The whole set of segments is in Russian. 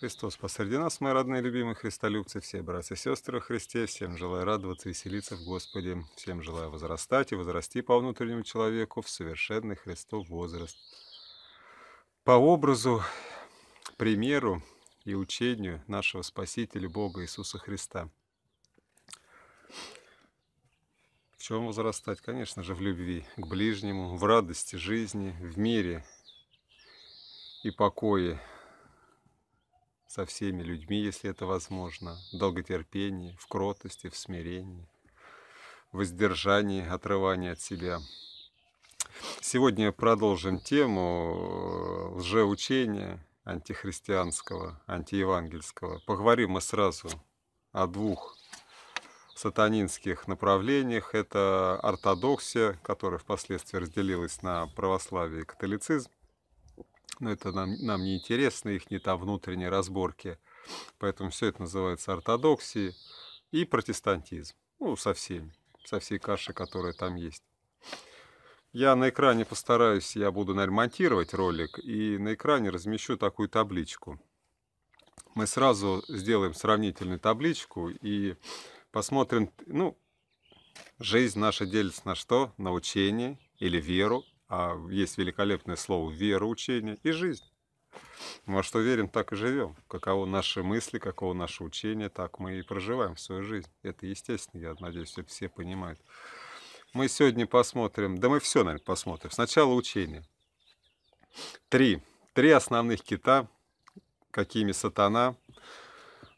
Христос посреди нас, мои родные, любимые христолюбцы, все братья и сестры во Христе, всем желаю радоваться, веселиться в Господе, всем желаю возрастать и возрасти по внутреннему человеку в совершенный Христов возраст. По образу, примеру и учению нашего Спасителя Бога Иисуса Христа. В чем возрастать? Конечно же, в любви к ближнему, в радости жизни, в мире и покое, со всеми людьми, если это возможно, в долготерпении, в кротости, в смирении, в воздержании, отрывании от себя. Сегодня продолжим тему э, лжеучения антихристианского, антиевангельского. Поговорим мы сразу о двух сатанинских направлениях. Это ортодоксия, которая впоследствии разделилась на православие и католицизм, но ну, это нам, нам не интересно, их не там внутренние разборки. Поэтому все это называется ортодоксией и протестантизм. Ну, со всеми, со всей кашей, которая там есть. Я на экране постараюсь, я буду, наверное, монтировать ролик, и на экране размещу такую табличку. Мы сразу сделаем сравнительную табличку и посмотрим, ну, жизнь наша делится на что? На учение или веру а есть великолепное слово вероучение и жизнь. Во что верим, так и живем. Каково наши мысли, каково наше учение, так мы и проживаем свою жизнь. Это естественно, я надеюсь, это все понимают. Мы сегодня посмотрим, да мы все, наверное, посмотрим. Сначала учение. Три. Три основных кита, какими сатана,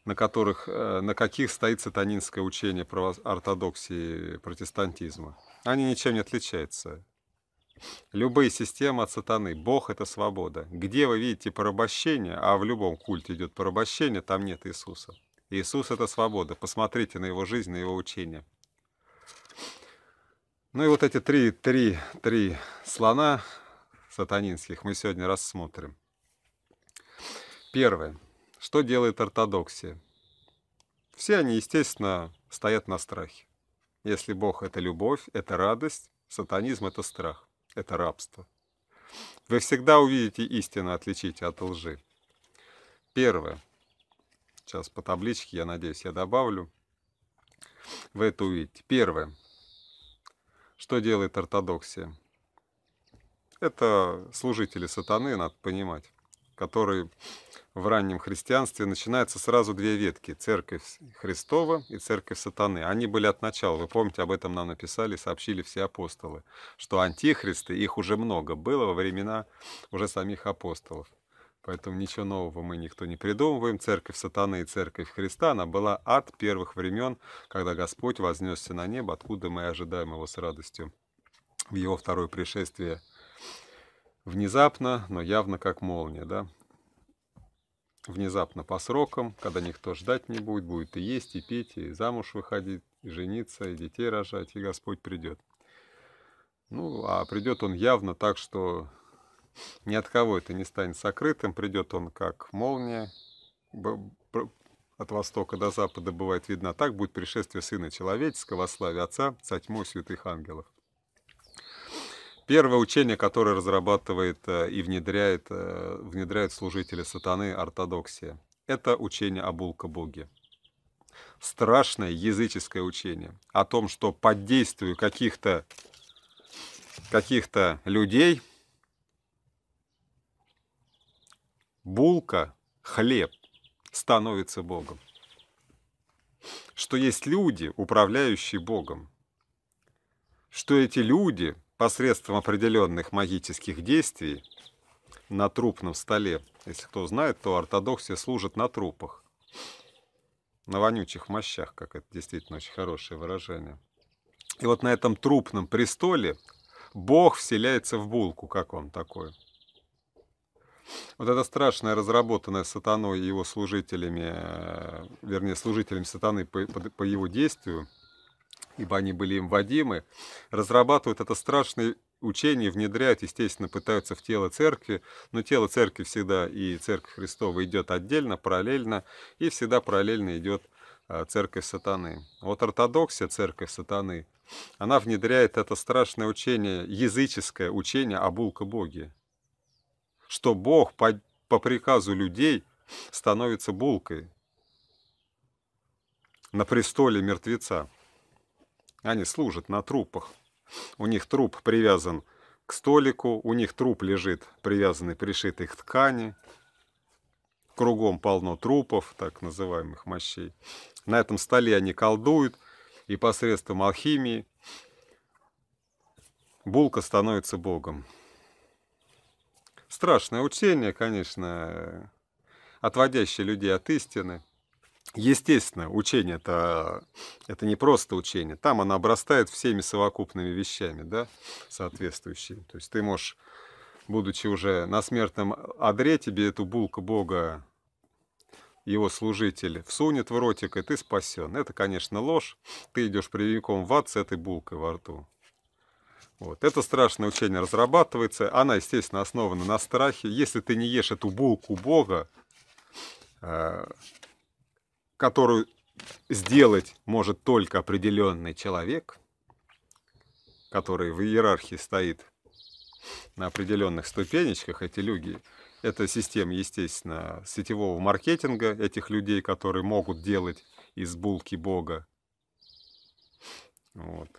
на, которых, э, на каких стоит сатанинское учение ортодоксии протестантизма. Они ничем не отличаются. Любые системы от сатаны. Бог – это свобода. Где вы видите порабощение, а в любом культе идет порабощение, там нет Иисуса. Иисус – это свобода. Посмотрите на его жизнь, на его учение. Ну и вот эти три, три, три слона сатанинских мы сегодня рассмотрим. Первое. Что делает ортодоксия? Все они, естественно, стоят на страхе. Если Бог – это любовь, это радость, сатанизм – это страх. – это рабство. Вы всегда увидите истину, отличите от лжи. Первое. Сейчас по табличке, я надеюсь, я добавлю. Вы это увидите. Первое. Что делает ортодоксия? Это служители сатаны, надо понимать, которые в раннем христианстве начинаются сразу две ветки – церковь Христова и церковь сатаны. Они были от начала, вы помните, об этом нам написали, сообщили все апостолы, что антихристы, их уже много было во времена уже самих апостолов. Поэтому ничего нового мы никто не придумываем. Церковь сатаны и церковь Христа, она была от первых времен, когда Господь вознесся на небо, откуда мы ожидаем его с радостью в его второе пришествие внезапно, но явно как молния, да, внезапно по срокам, когда никто ждать не будет, будет и есть, и пить, и замуж выходить, и жениться, и детей рожать, и Господь придет. Ну, а придет он явно так, что ни от кого это не станет сокрытым, придет он как молния, от востока до запада бывает видно. А так будет пришествие Сына Человеческого во славе Отца со тьмой святых ангелов. Первое учение, которое разрабатывает э, и внедряет, э, внедряет служители сатаны ортодоксия, это учение о Булка-Боге. Страшное языческое учение о том, что под действием каких-то каких, -то, каких -то людей булка, хлеб становится Богом. Что есть люди, управляющие Богом. Что эти люди – посредством определенных магических действий на трупном столе. Если кто знает, то ортодоксия служит на трупах. На вонючих мощах, как это действительно очень хорошее выражение. И вот на этом трупном престоле Бог вселяется в булку. Как он такой. Вот эта страшная, разработанная сатаной и его служителями, э, вернее, служителями сатаны по, по, по его действию, ибо они были им вводимы, разрабатывают это страшное учение, внедряют, естественно, пытаются в тело церкви, но тело церкви всегда и церковь Христова идет отдельно, параллельно, и всегда параллельно идет а, церковь сатаны. Вот ортодоксия, церковь сатаны, она внедряет это страшное учение, языческое учение о булке Боге, что Бог по, по приказу людей становится булкой на престоле мертвеца. Они служат на трупах. У них труп привязан к столику, у них труп лежит, привязанный, пришитый к ткани. Кругом полно трупов, так называемых мощей. На этом столе они колдуют, и посредством алхимии Булка становится богом. Страшное учение, конечно, отводящее людей от истины – Естественно, учение это, это не просто учение. Там оно обрастает всеми совокупными вещами, да, соответствующими. То есть ты можешь, будучи уже на смертном одре, тебе эту булку Бога, его служитель, всунет в ротик, и ты спасен. Это, конечно, ложь. Ты идешь прямиком в ад с этой булкой во рту. Вот. Это страшное учение разрабатывается. Она, естественно, основана на страхе. Если ты не ешь эту булку Бога, э, которую сделать может только определенный человек, который в иерархии стоит на определенных ступенечках, эти люди, это система, естественно, сетевого маркетинга, этих людей, которые могут делать из булки Бога. Вот.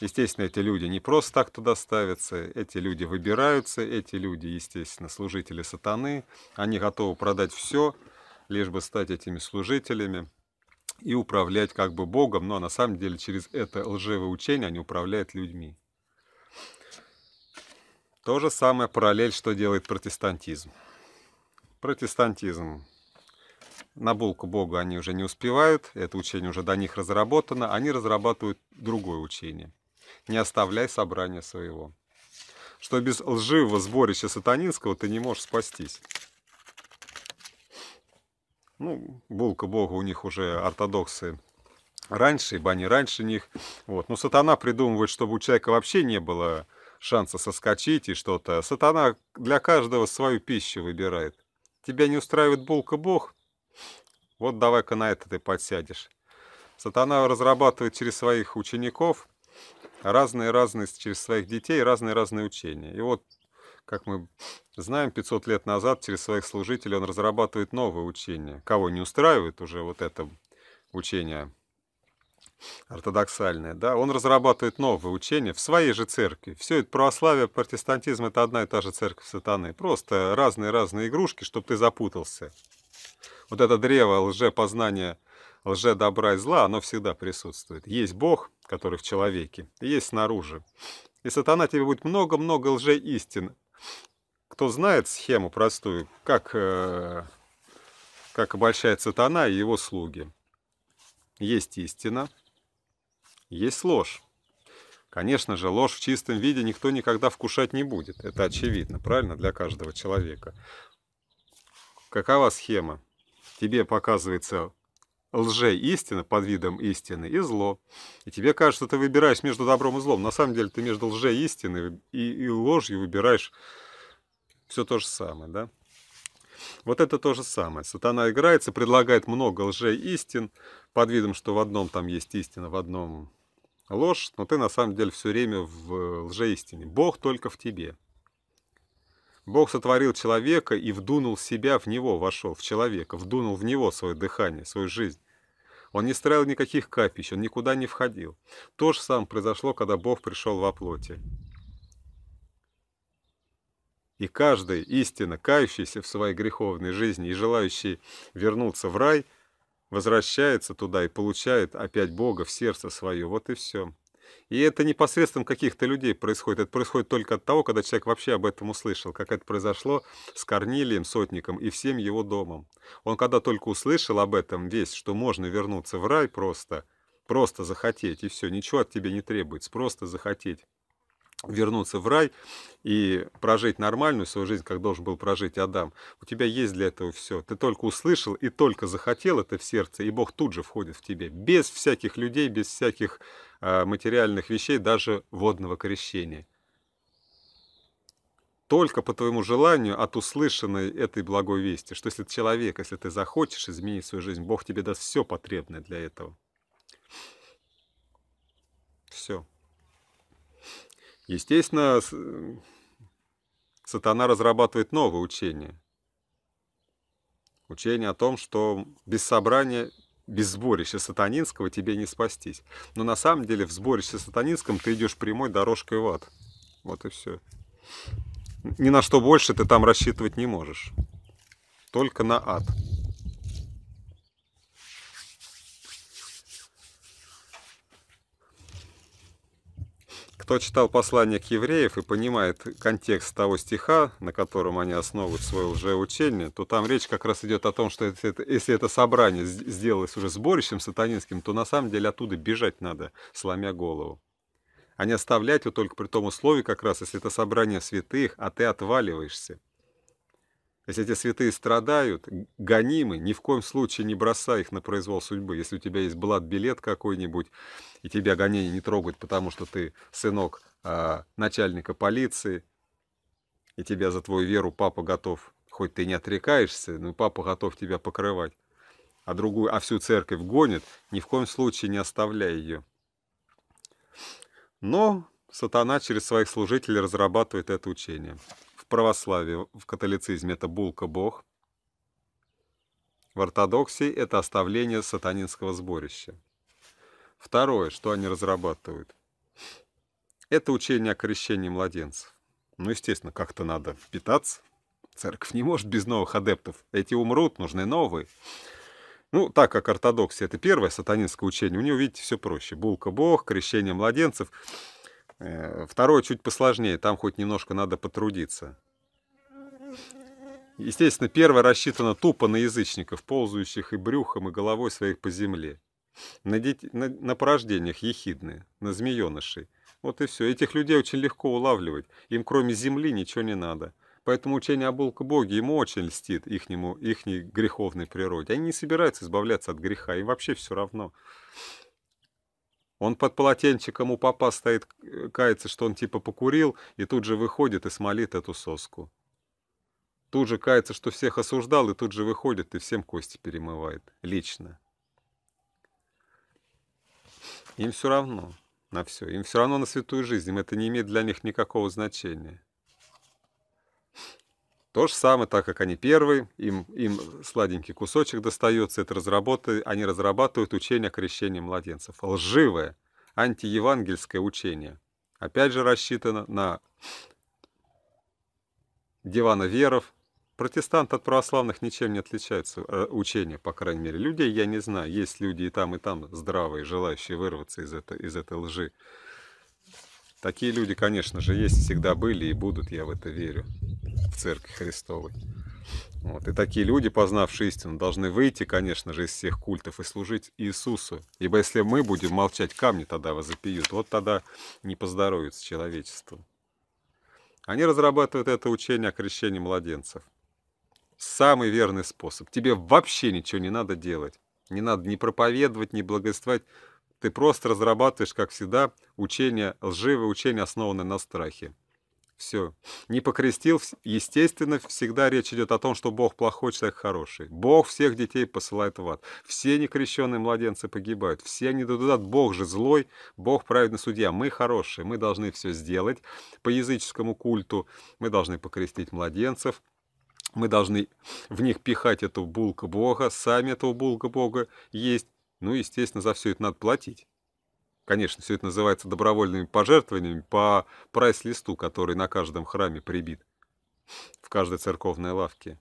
Естественно, эти люди не просто так туда ставятся, эти люди выбираются, эти люди, естественно, служители сатаны, они готовы продать все, лишь бы стать этими служителями и управлять как бы Богом, но на самом деле через это лживое учение они управляют людьми. То же самое параллель, что делает протестантизм. Протестантизм. На булку Бога они уже не успевают, это учение уже до них разработано, они разрабатывают другое учение. «Не оставляй собрания своего» что без лживого сборища сатанинского ты не можешь спастись. Ну, булка бога у них уже ортодоксы раньше, ибо они раньше них. Вот. Но сатана придумывает, чтобы у человека вообще не было шанса соскочить и что-то. Сатана для каждого свою пищу выбирает. Тебя не устраивает булка бог? Вот давай-ка на это ты подсядешь. Сатана разрабатывает через своих учеников разные-разные, через своих детей разные-разные учения. И вот как мы знаем, 500 лет назад через своих служителей он разрабатывает новое учение. Кого не устраивает уже вот это учение ортодоксальное, да, он разрабатывает новое учение в своей же церкви. Все это православие, протестантизм — это одна и та же церковь сатаны. Просто разные-разные игрушки, чтобы ты запутался. Вот это древо лжепознания, лже-добра и зла, оно всегда присутствует. Есть Бог, который в человеке, есть снаружи. И сатана тебе будет много-много лже-истин кто знает схему простую, как, э, как обольщает сатана и его слуги? Есть истина, есть ложь. Конечно же, ложь в чистом виде никто никогда вкушать не будет. Это очевидно, правильно, для каждого человека. Какова схема? Тебе показывается лже-истина под видом истины и зло. И тебе кажется, что ты выбираешь между добром и злом. На самом деле ты между лже-истиной и, и ложью выбираешь все то же самое, да? Вот это то же самое. Сатана играется, предлагает много лже-истин под видом, что в одном там есть истина, в одном ложь, но ты на самом деле все время в лже-истине. Бог только в тебе. Бог сотворил человека и вдунул себя в него, вошел в человека, вдунул в него свое дыхание, свою жизнь. Он не строил никаких капищ, он никуда не входил. То же самое произошло, когда Бог пришел во плоти. И каждый истинно кающийся в своей греховной жизни и желающий вернуться в рай, возвращается туда и получает опять Бога в сердце свое. Вот и все. И это не посредством каких-то людей происходит. Это происходит только от того, когда человек вообще об этом услышал, как это произошло с Корнилием Сотником и всем его домом. Он когда только услышал об этом весь, что можно вернуться в рай просто, просто захотеть, и все, ничего от тебя не требуется, просто захотеть вернуться в рай и прожить нормальную свою жизнь, как должен был прожить Адам. У тебя есть для этого все. Ты только услышал и только захотел это в сердце, и Бог тут же входит в тебе. Без всяких людей, без всяких э, материальных вещей, даже водного крещения. Только по твоему желанию от услышанной этой благой вести, что если человек, если ты захочешь изменить свою жизнь, Бог тебе даст все потребное для этого. Все. Естественно, э, сатана разрабатывает новое учение. Учение о том, что без собрания, без сборища сатанинского тебе не спастись. Но на самом деле в сборище сатанинском ты идешь прямой дорожкой в ад. Вот и все. Ни на что больше ты там рассчитывать не можешь. Только на ад. Кто читал послание к евреев и понимает контекст того стиха, на котором они основывают свое лжеучение, то там речь как раз идет о том, что если это, если это собрание сделалось уже сборищем сатанинским, то на самом деле оттуда бежать надо, сломя голову. А не оставлять его только при том условии, как раз, если это собрание святых, а ты отваливаешься. Если эти святые страдают, гонимы, ни в коем случае не бросай их на произвол судьбы. Если у тебя есть блат-билет какой-нибудь, и тебя гонения не трогают, потому что ты сынок а, начальника полиции, и тебя за твою веру папа готов, хоть ты не отрекаешься, но папа готов тебя покрывать, а другую, а всю церковь гонит, ни в коем случае не оставляй ее. Но сатана через своих служителей разрабатывает это учение в православии, в католицизме это булка бог, в ортодоксии это оставление сатанинского сборища. Второе, что они разрабатывают, это учение о крещении младенцев. Ну, естественно, как-то надо питаться. Церковь не может без новых адептов. Эти умрут, нужны новые. Ну, так как ортодоксия — это первое сатанинское учение, у него, видите, все проще. Булка Бог, крещение младенцев — Э, второе чуть посложнее, там хоть немножко надо потрудиться. Естественно, первое рассчитано тупо на язычников, ползающих и брюхом, и головой своих по земле. На, дет... на... на порождениях ехидные, на змеенышей. Вот и все. Этих людей очень легко улавливать. Им кроме земли ничего не надо. Поэтому учение об Боге ему очень льстит, ихнему, ихней греховной природе. Они не собираются избавляться от греха, им вообще все равно. Он под полотенчиком у папа стоит, э, кается, что он типа покурил, и тут же выходит и смолит эту соску. Тут же кается, что всех осуждал, и тут же выходит и всем кости перемывает. Лично. Им все равно на все. Им все равно на святую жизнь. Им это не имеет для них никакого значения. То же самое, так как они первые, им, им сладенький кусочек достается, это разработы, они разрабатывают учение о крещении младенцев. Лживое, антиевангельское учение. Опять же рассчитано на дивана веров. Протестант от православных ничем не отличается, э, учение, по крайней мере. Людей я не знаю, есть люди и там, и там здравые, желающие вырваться из, это, из этой лжи. Такие люди, конечно же, есть, всегда были и будут, я в это верю. Церкви Христовой. Вот. И такие люди, познавшие истину, должны выйти, конечно же, из всех культов и служить Иисусу. Ибо если мы будем молчать, камни тогда запиют. Вот тогда не поздоровится человечеству. Они разрабатывают это учение о крещении младенцев. Самый верный способ. Тебе вообще ничего не надо делать. Не надо ни проповедовать, ни благословлять. Ты просто разрабатываешь, как всегда, учение, лживое учение, основанное на страхе. Все. Не покрестил, естественно, всегда речь идет о том, что Бог плохой, человек хороший. Бог всех детей посылает в ад. Все некрещенные младенцы погибают. Все они дадут Бог же злой, Бог праведный судья. Мы хорошие, мы должны все сделать. По языческому культу мы должны покрестить младенцев. Мы должны в них пихать эту булку Бога, сами этого булка Бога есть. Ну, естественно, за все это надо платить. Конечно, все это называется добровольными пожертвованиями по прайс-листу, который на каждом храме прибит, в каждой церковной лавке.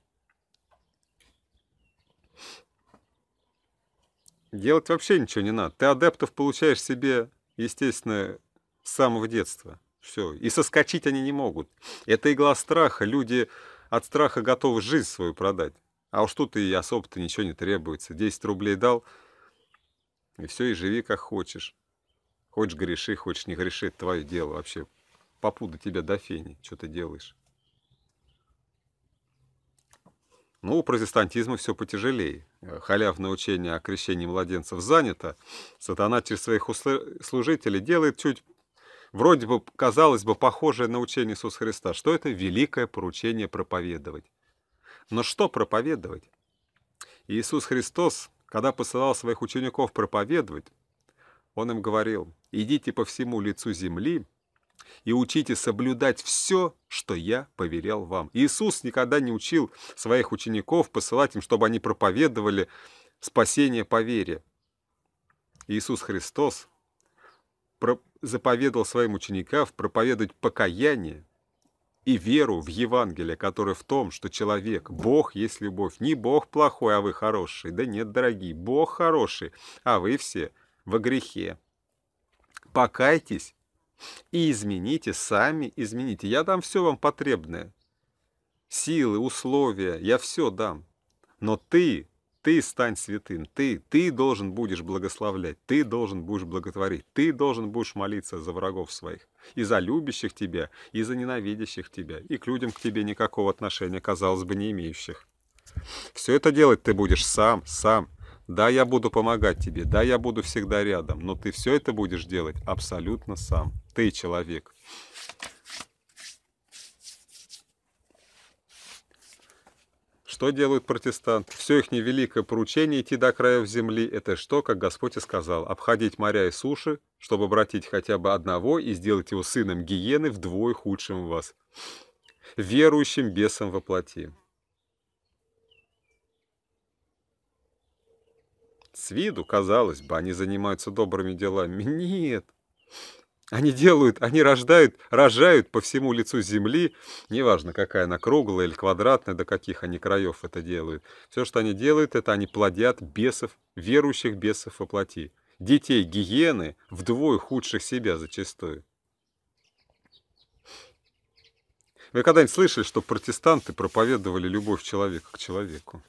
Делать вообще ничего не надо. Ты адептов получаешь себе, естественно, с самого детства. Все. И соскочить они не могут. Это игла страха. Люди от страха готовы жизнь свою продать. А уж тут и особо-то ничего не требуется. 10 рублей дал, и все, и живи как хочешь. Хочешь греши, хочешь не греши, это твое дело вообще. Попуда тебя до фени, что ты делаешь. Ну, у протестантизма все потяжелее. Э, халявное учение о крещении младенцев занято. Сатана через своих служителей делает чуть, вроде бы, казалось бы, похожее на учение Иисуса Христа, что это великое поручение проповедовать. Но что проповедовать? Иисус Христос, когда посылал своих учеников проповедовать, он им говорил, идите по всему лицу земли и учите соблюдать все, что я повелел вам. Иисус никогда не учил своих учеников посылать им, чтобы они проповедовали спасение по вере. Иисус Христос заповедал своим ученикам проповедовать покаяние и веру в Евангелие, которое в том, что человек, Бог есть любовь. Не Бог плохой, а вы хороший. Да нет, дорогие, Бог хороший, а вы все – во грехе. Покайтесь и измените, сами измените. Я дам все вам потребное. Силы, условия, я все дам. Но ты, ты стань святым, ты, ты должен будешь благословлять, ты должен будешь благотворить, ты должен будешь молиться за врагов своих, и за любящих тебя, и за ненавидящих тебя, и к людям к тебе никакого отношения, казалось бы, не имеющих. Все это делать ты будешь сам, сам, да, я буду помогать тебе, да, я буду всегда рядом, но ты все это будешь делать абсолютно сам. Ты человек. Что делают протестанты? Все их невеликое поручение идти до краев земли – это что, как Господь и сказал, обходить моря и суши, чтобы обратить хотя бы одного и сделать его сыном гиены вдвое худшим у вас, верующим бесом воплотим. С виду, казалось бы, они занимаются добрыми делами. Нет. Они делают, они рождают, рожают по всему лицу земли, неважно, какая она круглая или квадратная, до каких они краев это делают. Все, что они делают, это они плодят бесов, верующих бесов воплоти. Детей гиены вдвое худших себя зачастую. Вы когда-нибудь слышали, что протестанты проповедовали любовь человека к человеку?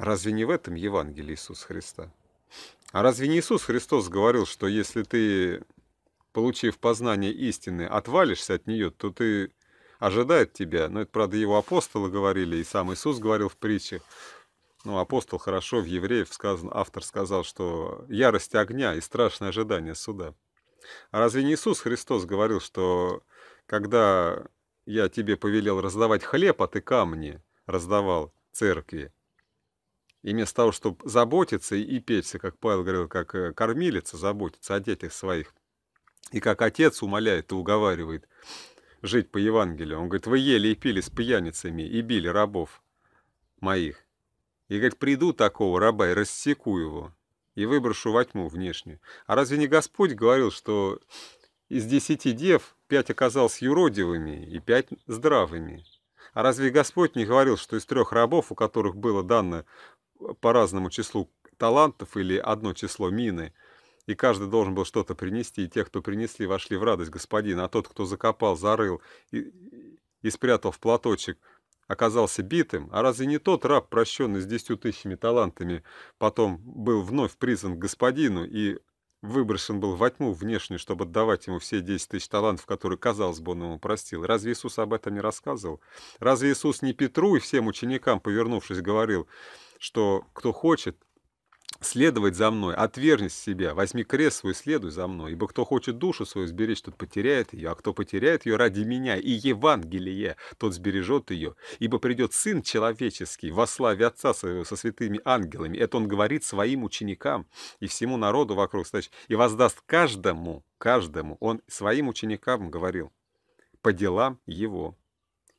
Разве не в этом Евангелие Иисуса Христа? А разве не Иисус Христос говорил, что если ты, получив познание истины, отвалишься от нее, то ты ожидает тебя, но это, правда, его апостолы говорили, и сам Иисус говорил в притчах, ну, апостол хорошо, в евреев сказан, автор сказал, что ярость огня и страшное ожидание суда. А разве не Иисус Христос говорил, что когда я тебе повелел раздавать хлеб, а ты камни раздавал церкви, и вместо того, чтобы заботиться и петься, как Павел говорил, как э, кормилица заботиться о детях своих, и как отец умоляет и уговаривает жить по Евангелию, он говорит, вы ели и пили с пьяницами и били рабов моих. И говорит, приду такого раба и рассеку его, и выброшу во тьму внешнюю. А разве не Господь говорил, что из десяти дев пять оказалось юродивыми и пять здравыми? А разве Господь не говорил, что из трех рабов, у которых было дано по разному числу талантов или одно число мины, и каждый должен был что-то принести, и те, кто принесли, вошли в радость господина, а тот, кто закопал, зарыл и, и спрятал в платочек, оказался битым, а разве не тот раб, прощенный с десятью тысячами талантами, потом был вновь призван к господину и выброшен был во тьму внешнюю, чтобы отдавать ему все 10 тысяч талантов, которые, казалось бы, он ему простил. Разве Иисус об этом не рассказывал? Разве Иисус не Петру и всем ученикам, повернувшись, говорил, что кто хочет следовать за мной, отвергнись себя, возьми крест свой, следуй за мной, ибо кто хочет душу свою сберечь, тот потеряет ее, а кто потеряет ее ради меня и Евангелие, тот сбережет ее, ибо придет Сын Человеческий во славе Отца Своего со святыми ангелами». Это он говорит своим ученикам и всему народу вокруг, значит, и воздаст каждому, каждому, он своим ученикам говорил, по делам его.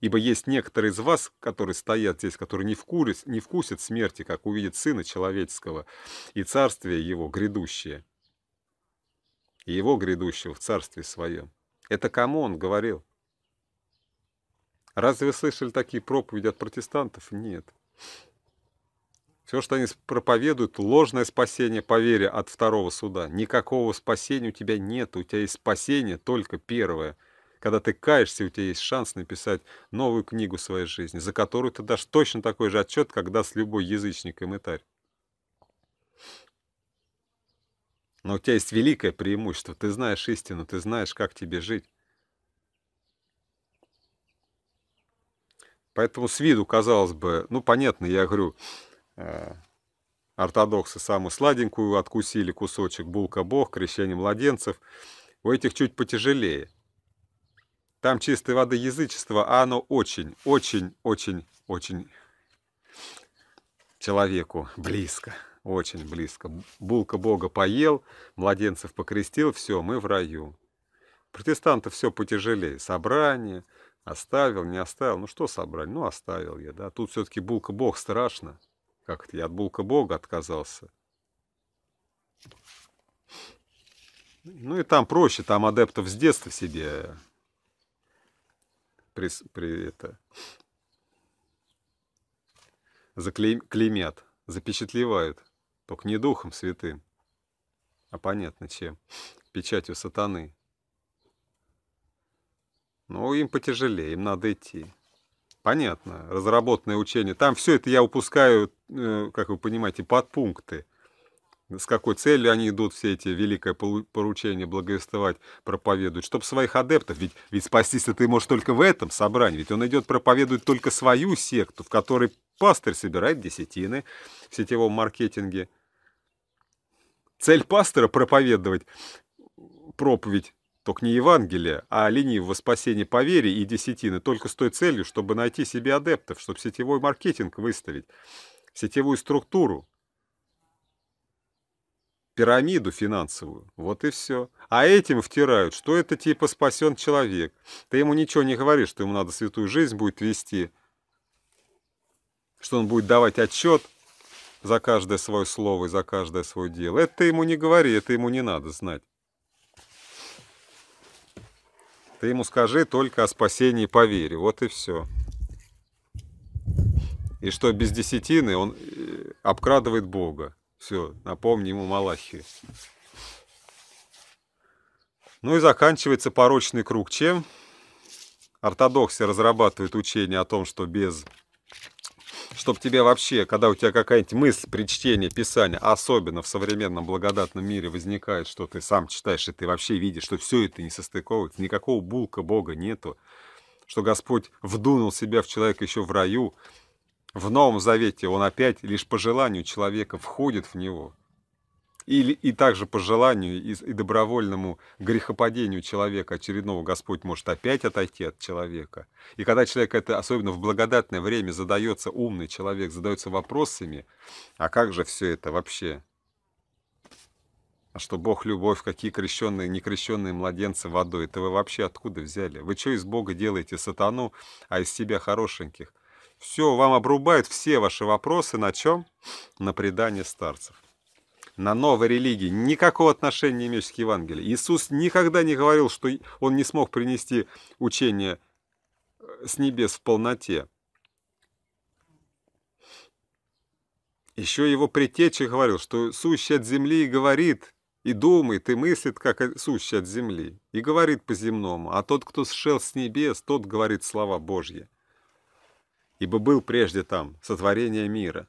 Ибо есть некоторые из вас, которые стоят здесь, которые не, вкурят, не вкусят смерти, как увидит Сына Человеческого и Царствие Его грядущее, и Его грядущего в Царстве Своем. Это кому Он говорил? Разве вы слышали такие проповеди от протестантов? Нет. Все, что они проповедуют, ложное спасение по вере от второго суда. Никакого спасения у тебя нет, у тебя есть спасение только первое – когда ты каешься, у тебя есть шанс написать новую книгу своей жизни, за которую ты дашь точно такой же отчет, как с любой язычник и мытарь. Но у тебя есть великое преимущество. Ты знаешь истину, ты знаешь, как тебе жить. Поэтому с виду, казалось бы, ну, понятно, я говорю, э, ортодоксы самую сладенькую откусили кусочек булка бог, крещение младенцев. У этих чуть потяжелее – там чистой воды язычество, а оно очень, очень, очень, очень человеку близко, очень близко. Булка Бога поел, младенцев покрестил, все, мы в раю. Протестантов все потяжелее, собрание, оставил, не оставил, ну что собрание, ну оставил я, да. Тут все-таки Булка Бог страшно, как это я от Булка Бога отказался. Ну и там проще, там адептов с детства себе при, при это, заклеймят, запечатлевают. Только не духом святым, а понятно чем. Печатью сатаны. ну им потяжелее, им надо идти. Понятно, разработанное учение. Там все это я упускаю, э, как вы понимаете, под пункты с какой целью они идут, все эти великое поручение благовествовать, проповедуют, чтобы своих адептов, ведь, ведь спастись-то ты можешь только в этом собрании, ведь он идет проповедует только свою секту, в которой пастор собирает десятины в сетевом маркетинге. Цель пастора — проповедовать проповедь только не Евангелие, а ленивого спасения по вере и десятины только с той целью, чтобы найти себе адептов, чтобы сетевой маркетинг выставить, сетевую структуру, пирамиду финансовую. Вот и все. А этим втирают, что это типа спасен человек. Ты ему ничего не говоришь, что ему надо святую жизнь будет вести, что он будет давать отчет за каждое свое слово и за каждое свое дело. Это ты ему не говори, это ему не надо знать. Ты ему скажи только о спасении по вере. Вот и все. И что без десятины он э, обкрадывает Бога. Все, напомни ему Малахию. Ну и заканчивается порочный круг чем? Ортодоксы разрабатывает учение о том, что без... чтобы тебе вообще, когда у тебя какая-нибудь мысль при чтении Писания, особенно в современном благодатном мире, возникает, что ты сам читаешь, и ты вообще видишь, что все это не состыковывается, никакого булка Бога нету, что Господь вдунул себя в человека еще в раю, в Новом Завете он опять лишь по желанию человека входит в него. И, и также по желанию и, и добровольному грехопадению человека очередного Господь может опять отойти от человека. И когда человек это, особенно в благодатное время, задается умный человек, задается вопросами, а как же все это вообще? А что Бог любовь, какие крещенные, некрещенные младенцы водой, это вы вообще откуда взяли? Вы что из Бога делаете сатану, а из себя хорошеньких? Все, вам обрубают все ваши вопросы на чем? На предание старцев. На новой религии. Никакого отношения не имеющих к Евангелию. Иисус никогда не говорил, что он не смог принести учение э, с небес в полноте. Еще его предтеча говорил, что сущий от земли и говорит, и думает, и мыслит, как сущий от земли, и говорит по-земному, а тот, кто сшел с небес, тот говорит слова Божьи ибо был прежде там сотворение мира.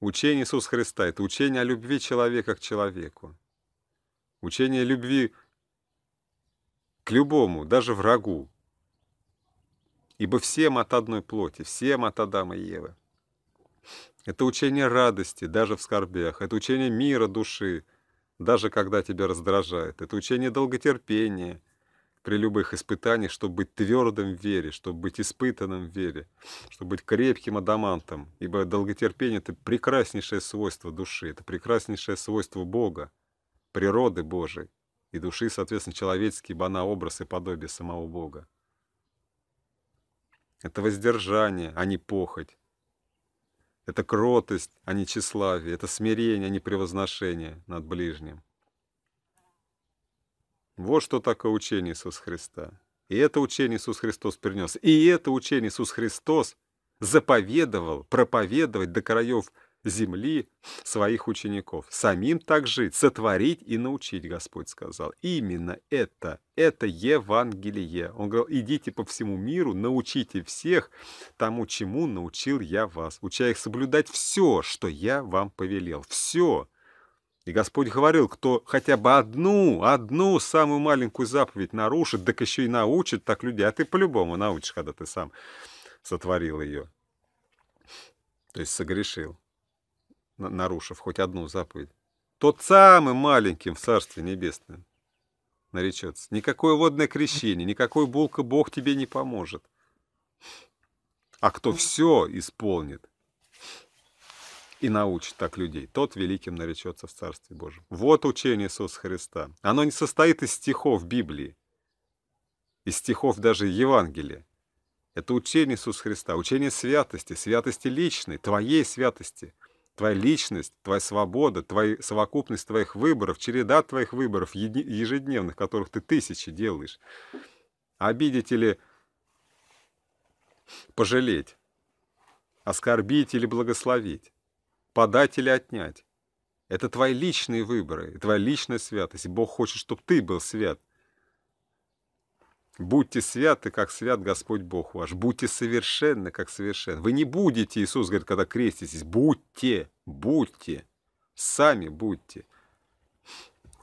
Учение Иисуса Христа — это учение о любви человека к человеку. Учение любви к любому, даже врагу. Ибо всем от одной плоти, всем от Адама и Евы. Это учение радости даже в скорбях, это учение мира души, даже когда тебя раздражает. Это учение долготерпения — при любых испытаниях, чтобы быть твердым в вере, чтобы быть испытанным в вере, чтобы быть крепким адамантом, ибо долготерпение – это прекраснейшее свойство души, это прекраснейшее свойство Бога, природы Божией и души, соответственно, человеческий, ибо она образ и подобие самого Бога. Это воздержание, а не похоть. Это кротость, а не тщеславие. Это смирение, а не превозношение над ближним. Вот что такое учение Иисуса Христа. И это учение Иисус Христос принес. И это учение Иисус Христос заповедовал проповедовать до краев земли своих учеников. Самим так жить, сотворить и научить, Господь сказал. Именно это, это Евангелие. Он говорил, идите по всему миру, научите всех тому, чему научил я вас, уча их соблюдать все, что я вам повелел. Все, и Господь говорил, кто хотя бы одну, одну самую маленькую заповедь нарушит, так еще и научит так людей. А ты по-любому научишь, когда ты сам сотворил ее. То есть согрешил, нарушив хоть одну заповедь. Тот самым маленьким в Царстве Небесном наречется. Никакое водное крещение, никакой булка Бог тебе не поможет. А кто все исполнит, и научит так людей, тот великим наречется в Царстве Божьем. Вот учение Иисуса Христа. Оно не состоит из стихов Библии, из стихов даже Евангелия. Это учение Иисуса Христа, учение святости, святости личной, твоей святости, твоя личность, твоя свобода, твоя совокупность твоих выборов, череда твоих выборов ежедневных, которых ты тысячи делаешь. Обидеть или пожалеть, оскорбить или благословить подать или отнять. Это твои личные выборы, твоя личная святость. Бог хочет, чтобы ты был свят. Будьте святы, как свят Господь Бог ваш. Будьте совершенны, как совершенны. Вы не будете, Иисус говорит, когда креститесь. Будьте, будьте, сами будьте.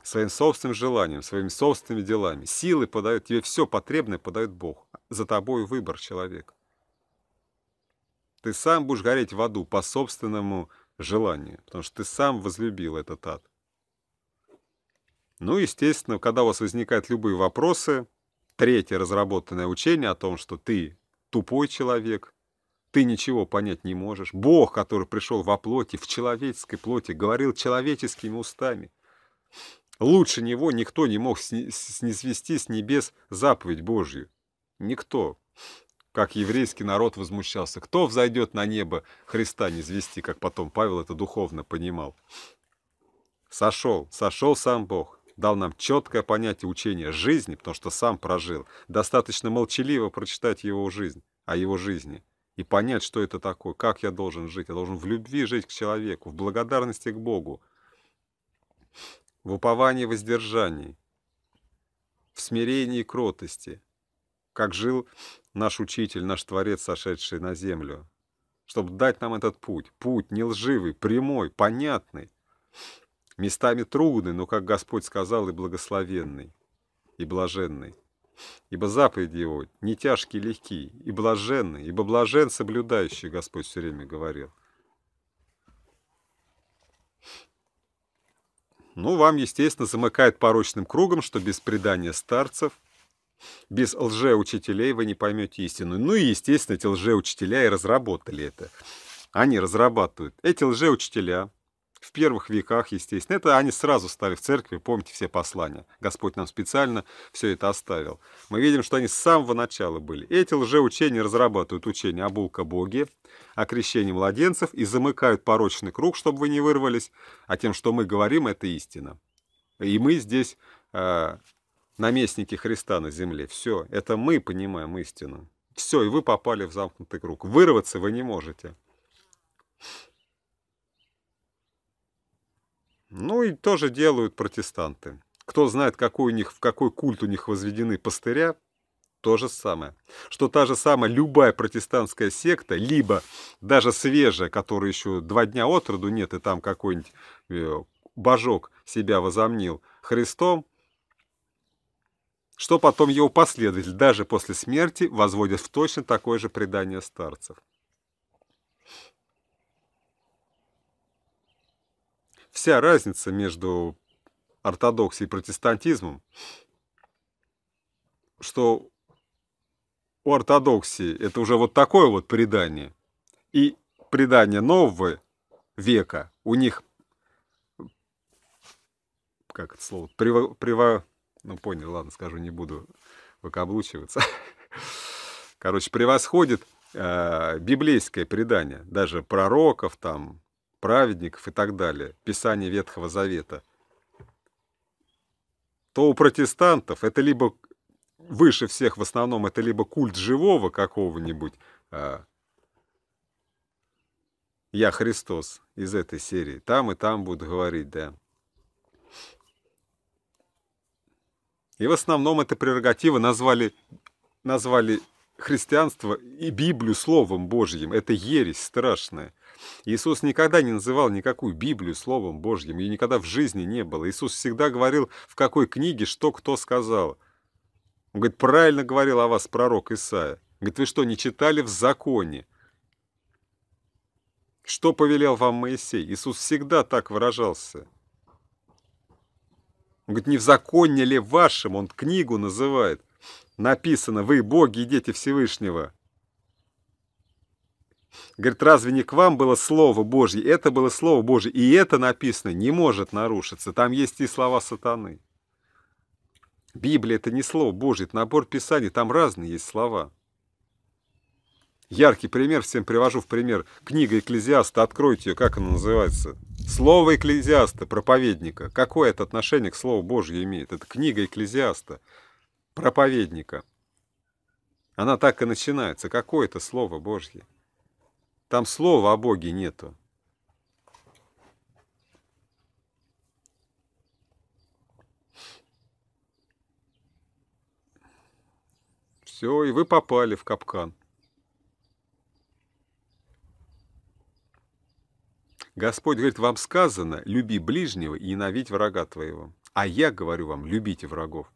Своим собственным желанием, своими собственными делами. Силы подают, тебе все потребное подает Бог. За тобой выбор человек. Ты сам будешь гореть в аду по собственному желание, потому что ты сам возлюбил этот ад. Ну, естественно, когда у вас возникают любые вопросы, третье разработанное учение о том, что ты тупой человек, ты ничего понять не можешь. Бог, который пришел во плоти, в человеческой плоти, говорил человеческими устами. Лучше него никто не мог снизвести с небес заповедь Божью. Никто как еврейский народ возмущался. Кто взойдет на небо Христа не звести, как потом Павел это духовно понимал. Сошел, сошел сам Бог, дал нам четкое понятие учения жизни, потому что сам прожил. Достаточно молчаливо прочитать его жизнь, о его жизни, и понять, что это такое, как я должен жить. Я должен в любви жить к человеку, в благодарности к Богу, в уповании воздержании, в смирении и кротости – как жил наш учитель, наш Творец, сошедший на землю, чтобы дать нам этот путь. Путь не лживый, прямой, понятный, местами трудный, но, как Господь сказал, и благословенный, и блаженный. Ибо заповеди его не тяжкие, легкие, и блаженный, ибо блажен соблюдающий, Господь все время говорил. Ну, вам, естественно, замыкает порочным кругом, что без предания старцев без лжеучителей вы не поймете истину. Ну и, естественно, эти лжеучителя и разработали это. Они разрабатывают. Эти лжеучителя в первых веках, естественно, это они сразу стали в церкви, помните все послания. Господь нам специально все это оставил. Мы видим, что они с самого начала были. Эти лжеучения разрабатывают учение об Боге, о крещении младенцев и замыкают порочный круг, чтобы вы не вырвались, а тем, что мы говорим, это истина. И мы здесь э, наместники Христа на земле. Все, это мы понимаем истину. Все, и вы попали в замкнутый круг. Вырваться вы не можете. Ну и тоже делают протестанты. Кто знает, какой у них, в какой культ у них возведены пастыря, то же самое. Что та же самая любая протестантская секта, либо даже свежая, которая еще два дня от роду нет, и там какой-нибудь э, божок себя возомнил Христом, что потом его последователь даже после смерти возводят в точно такое же предание старцев. Вся разница между ортодоксией и протестантизмом, что у ортодоксии это уже вот такое вот предание, и предание нового века у них, как это слово, прива, прива, ну, понял, ладно, скажу, не буду выкаблучиваться. Короче, превосходит э, библейское предание, даже пророков, там, праведников и так далее, Писание Ветхого Завета, то у протестантов это либо выше всех в основном это либо культ живого какого-нибудь, э, я Христос из этой серии, там и там будут говорить, да, И в основном это прерогатива назвали, назвали христианство и Библию Словом Божьим. Это ересь страшная. Иисус никогда не называл никакую Библию Словом Божьим. Ее никогда в жизни не было. Иисус всегда говорил, в какой книге что кто сказал. Он говорит, правильно говорил о вас пророк Исаия. Говорит, вы что, не читали в законе? Что повелел вам Моисей? Иисус всегда так выражался. Он говорит, не в законе ли вашем, он книгу называет. Написано, вы боги и дети Всевышнего. Говорит, разве не к вам было Слово Божье? Это было Слово Божье, и это написано, не может нарушиться. Там есть и слова сатаны. Библия — это не Слово Божье, это набор Писаний, там разные есть слова. Яркий пример, всем привожу в пример. Книга Экклезиаста, откройте ее, как она называется. Слово Экклезиаста, проповедника. Какое это отношение к Слову Божьему имеет? Это книга Экклезиаста, проповедника. Она так и начинается. Какое это Слово Божье? Там слова о Боге нету. Все, и вы попали в капкан. Господь говорит, вам сказано, люби ближнего и ненавидь врага твоего. А я говорю вам, любите врагов.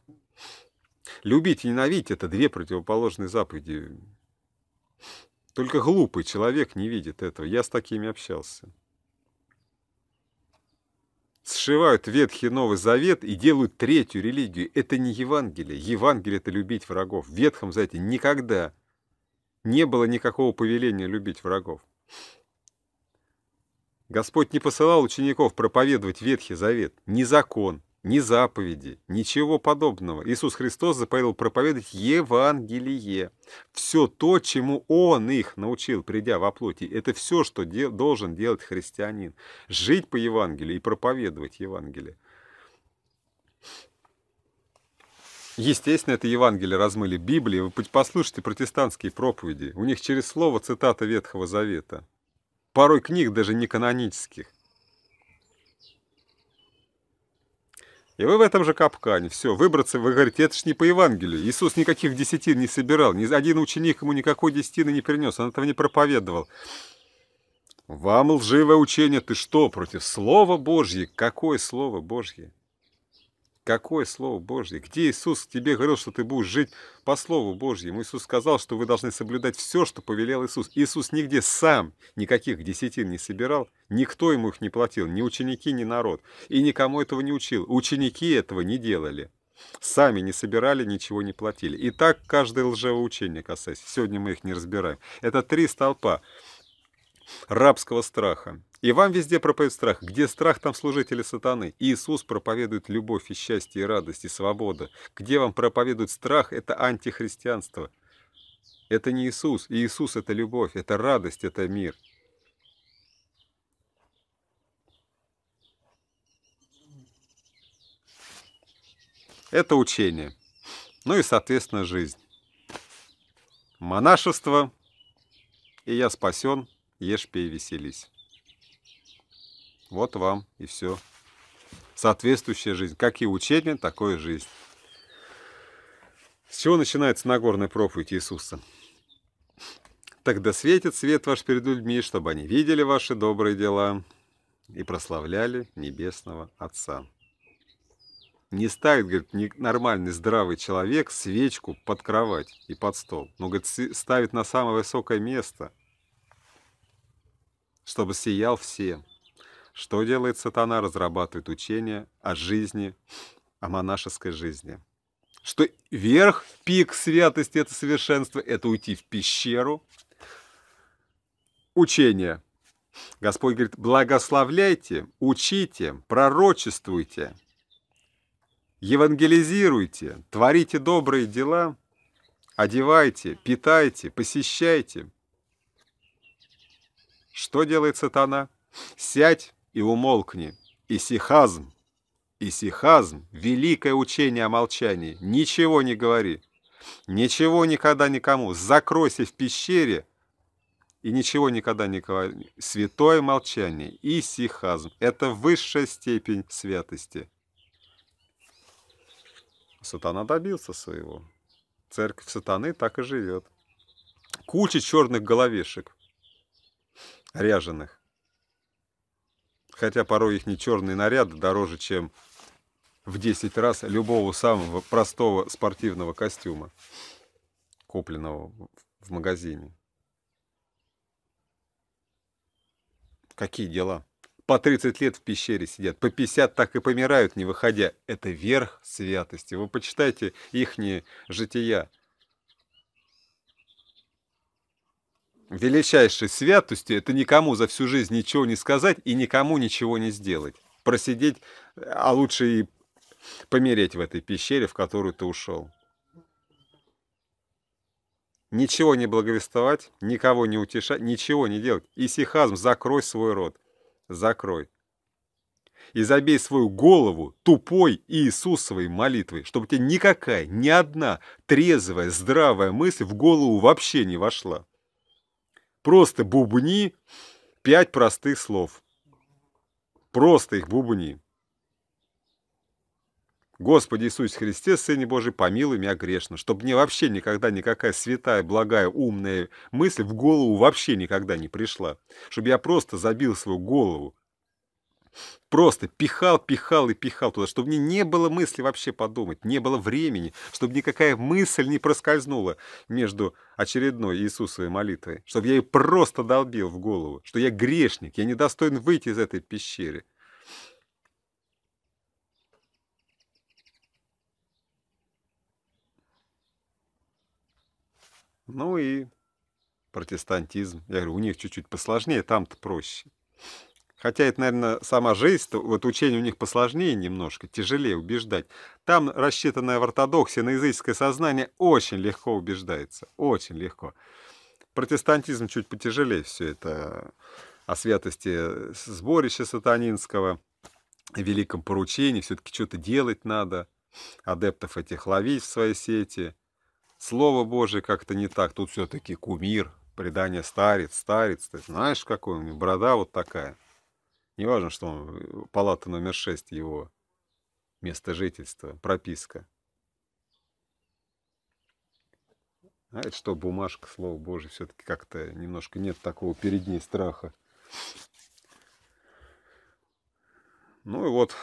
Любить и ненавидеть – это две противоположные заповеди. Только глупый человек не видит этого. Я с такими общался. Сшивают Ветхий Новый Завет и делают третью религию. Это не Евангелие. Евангелие – это любить врагов. В Ветхом Завете никогда не было никакого повеления любить врагов. Господь не посылал учеников проповедовать Ветхий Завет, ни закон, ни заповеди, ничего подобного. Иисус Христос заповедовал проповедовать Евангелие. Все то, чему Он их научил, придя во плоти, это все, что де должен делать христианин. Жить по Евангелию и проповедовать Евангелие. Естественно, это Евангелие размыли Библии. Вы послушайте протестантские проповеди. У них через слово цитата Ветхого Завета порой книг даже не канонических. И вы в этом же капкане. Все, выбраться, вы говорите, это ж не по Евангелию. Иисус никаких десятин не собирал. Ни один ученик ему никакой десятины не принес. Он этого не проповедовал. Вам лживое учение. Ты что, против Слово Божье? Какое Слово Божье? Какое Слово Божье? Где Иисус тебе говорил, что ты будешь жить по Слову Божьему? Иисус сказал, что вы должны соблюдать все, что повелел Иисус. Иисус нигде сам никаких десятин не собирал, никто ему их не платил, ни ученики, ни народ. И никому этого не учил. Ученики этого не делали. Сами не собирали, ничего не платили. И так каждый лжевоучение касается. Сегодня мы их не разбираем. Это три столпа рабского страха. И вам везде проповедует страх. Где страх, там служители сатаны. Иисус проповедует любовь и счастье, и радость, и свобода. Где вам проповедует страх, это антихристианство. Это не Иисус. Иисус – это любовь, это радость, это мир. Это учение. Ну и, соответственно, жизнь. Монашество. И я спасен. Ешь, пей, веселись. Вот вам и все. Соответствующая жизнь. Как и учение, такое жизнь. С чего начинается Нагорная проповедь Иисуса? Тогда светит свет ваш перед людьми, чтобы они видели ваши добрые дела и прославляли Небесного Отца. Не ставит, говорит, нормальный здравый человек свечку под кровать и под стол. Но, говорит, ставит на самое высокое место, чтобы сиял всем. Что делает сатана? Разрабатывает учение о жизни, о монашеской жизни. Что верх, пик святости – это совершенство, это уйти в пещеру. Учение. Господь говорит, благословляйте, учите, пророчествуйте, евангелизируйте, творите добрые дела, одевайте, питайте, посещайте. Что делает сатана? Сядь и умолкни. Исихазм. Исихазм — великое учение о молчании. Ничего не говори. Ничего никогда никому. Закройся в пещере и ничего никогда не говори. Святое молчание. Исихазм — это высшая степень святости. Сатана добился своего. Церковь сатаны так и живет. Куча черных головешек, ряженых хотя порой их не черные наряды дороже, чем в 10 раз любого самого простого спортивного костюма, купленного в магазине. Какие дела? По 30 лет в пещере сидят, по 50 так и помирают, не выходя. Это верх святости. Вы почитайте ихние жития. величайшей святости это никому за всю жизнь ничего не сказать и никому ничего не сделать. Просидеть, а лучше и помереть в этой пещере, в которую ты ушел. Ничего не благовествовать, никого не утешать, ничего не делать. Исихазм, закрой свой рот. Закрой. И забей свою голову тупой Иисусовой молитвой, чтобы тебе никакая, ни одна трезвая, здравая мысль в голову вообще не вошла. Просто бубни пять простых слов. Просто их бубни. Господи Иисусе Христе, Сыне Божий, помилуй меня грешно, чтобы мне вообще никогда никакая святая, благая, умная мысль в голову вообще никогда не пришла, чтобы я просто забил свою голову Просто пихал, пихал и пихал туда, чтобы мне не было мысли вообще подумать, не было времени, чтобы никакая мысль не проскользнула между очередной Иисусовой молитвой, чтобы я ее просто долбил в голову, что я грешник, я недостоин выйти из этой пещеры. Ну и протестантизм. Я говорю, у них чуть-чуть посложнее, там-то проще. Хотя это, наверное, сама жизнь, вот учение у них посложнее немножко, тяжелее убеждать. Там, рассчитанное в ортодоксии на языческое сознание, очень легко убеждается, очень легко. Протестантизм чуть потяжелее все это о святости сборища сатанинского, о великом поручении, все-таки что-то делать надо, адептов этих ловить в своей сети. Слово Божие как-то не так, тут все-таки кумир, предание старец, старец, ты знаешь какой у него, борода вот такая – не важно что он, э, палата номер 6 его место жительства, прописка. А это что, бумажка, слово Божие, все-таки как-то немножко нет такого перед ней страха. Ну и вот,